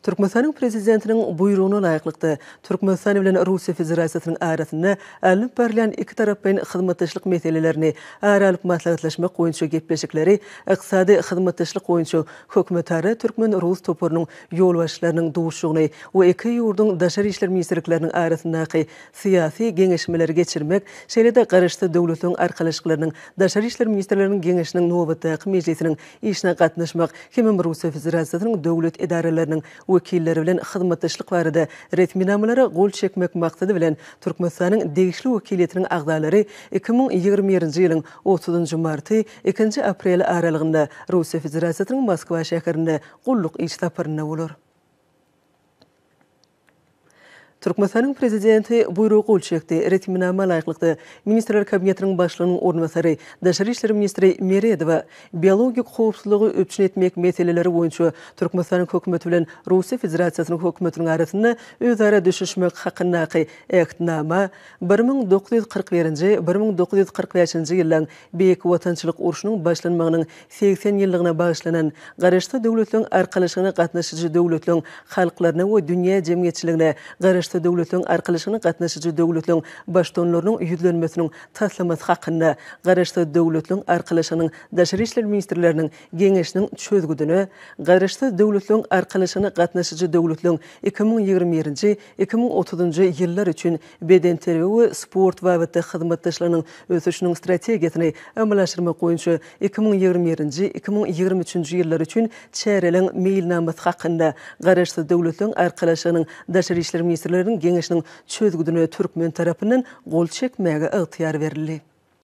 Түркменстанның президентінің бұйруына лайықлықты Түркменстан білен Русия Федерациясының әрәсіне әліп бәрілен екі тараппен қызметтішілік метелелеріне әрі әліп мәсләгітләшмі қойыншы кеппешіклері ұқсады қызматтышылық қойыншы хөкметәрі Түркмен Рус топырының о екі юрдың дашар ишлер министрліктерінің әрәсіндегі саяси кеңешмелер geçirmek, şeylede qarıştı dövlətin arqalışqlarının daşar işler ministrlərinin genişinin novata qmeclisinin işinə wekilleri bilen hyzmatdaşlyk barada resmi namalara gol çekmek maksady bilen Türkmenistanyň degişli wekiletiniň agdalary 2021-nji ýylyň 30-njy marty 2-nji aprel aralygynda Russiýa Federasiýasynyň Moskwa şäherinde gulluk işlap Түркменстанның президенті бұйрығы өлшекті ретімінама лайықлықты министрлер кабинетінің башылының орынбасары дашар ішлер министрі Мередова биологик қауіпсіздігі өпшін етмек мәселелері бойынша Түркменстанның хөкүмәте белән Русия Федерациясының хөкүмәтенең арасында өзара düşüşmek хакындагы әктнама 1941-1945 елларның бейек ватанчылык урышының башланмагының 80 еллыгына багышланган гарашты дәүләтләр аркылышына катнашчы дәүләтләр ой дүния дөнья җәмгыятьчелегенә башты дәүләтнең аркылышының катнашчы дәүләтнең баштонларның йөзләнмәсенең таслымас хакында гарашты дәүләтнең аркылышының дәшри эшләр министрларының кеңешнең төшөзгүдене гарашты дәүләтнең аркылышыны катнашчы дәүләтнең 2030 еллар өчен беден спорт ва вәтә хезмәттәшләрнең үсешнең стратегиясен қойыншы буенча 2021-2023 еллар өчен чәрәлең мейлнамәс хакында гарашты дәүләтнең аркылышының дәшри эшләр Kişilerin Geňeşiniň çözgüdünü Türkmen tarapynyň gol çekmäge ygtyýar berildi.